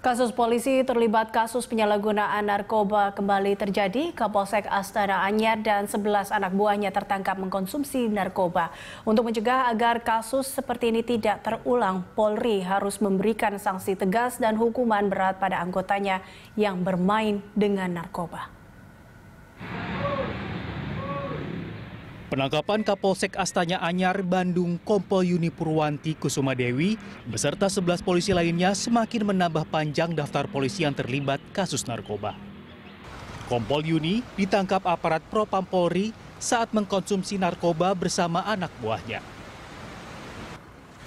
Kasus polisi terlibat kasus penyalahgunaan narkoba kembali terjadi. Kapolsek Astana Anyar dan 11 anak buahnya tertangkap mengkonsumsi narkoba. Untuk mencegah agar kasus seperti ini tidak terulang, Polri harus memberikan sanksi tegas dan hukuman berat pada anggotanya yang bermain dengan narkoba. Penangkapan Kapolsek Astanya Anyar, Bandung, Kompol Yuni Purwanti Kusuma Dewi, beserta 11 polisi lainnya semakin menambah panjang daftar polisi yang terlibat kasus narkoba. Kompol Yuni ditangkap aparat Propam Polri saat mengkonsumsi narkoba bersama anak buahnya.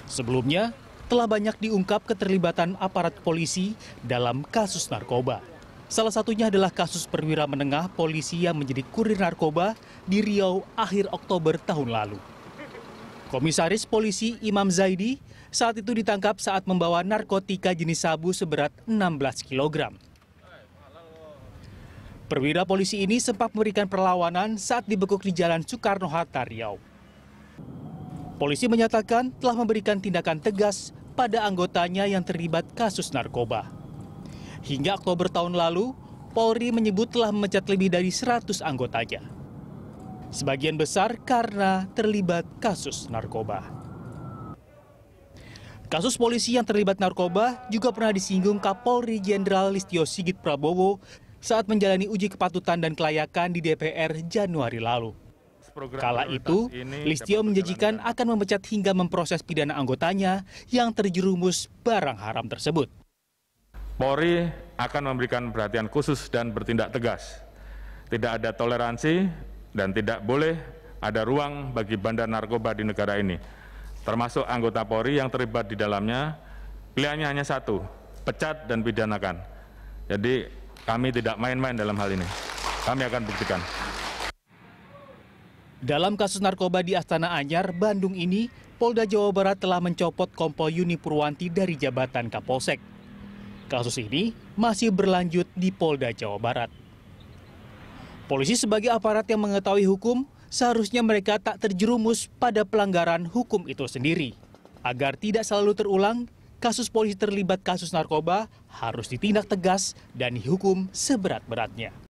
Sebelumnya, telah banyak diungkap keterlibatan aparat polisi dalam kasus narkoba. Salah satunya adalah kasus perwira menengah polisi yang menjadi kurir narkoba di Riau akhir Oktober tahun lalu. Komisaris Polisi Imam Zaidi saat itu ditangkap saat membawa narkotika jenis sabu seberat 16 kg. Perwira polisi ini sempat memberikan perlawanan saat dibekuk di Jalan Soekarno-Hatta, Riau. Polisi menyatakan telah memberikan tindakan tegas pada anggotanya yang terlibat kasus narkoba. Hingga Oktober tahun lalu, Polri menyebut telah memecat lebih dari 100 anggotanya. Sebagian besar karena terlibat kasus narkoba. Kasus polisi yang terlibat narkoba juga pernah disinggung Kapolri Jenderal Listio Sigit Prabowo saat menjalani uji kepatutan dan kelayakan di DPR Januari lalu. Kala itu, Listio menjanjikan akan memecat hingga memproses pidana anggotanya yang terjerumus barang haram tersebut. Polri akan memberikan perhatian khusus dan bertindak tegas. Tidak ada toleransi dan tidak boleh ada ruang bagi bandar narkoba di negara ini. Termasuk anggota Polri yang terlibat di dalamnya, pilihannya hanya satu, pecat dan pidanakan. Jadi kami tidak main-main dalam hal ini. Kami akan buktikan. Dalam kasus narkoba di Astana Anyar, Bandung ini, Polda Jawa Barat telah mencopot Kompol Yuni Purwanti dari jabatan Kapolsek. Kasus ini masih berlanjut di Polda Jawa Barat. Polisi sebagai aparat yang mengetahui hukum, seharusnya mereka tak terjerumus pada pelanggaran hukum itu sendiri. Agar tidak selalu terulang, kasus polisi terlibat kasus narkoba harus ditindak tegas dan dihukum seberat-beratnya.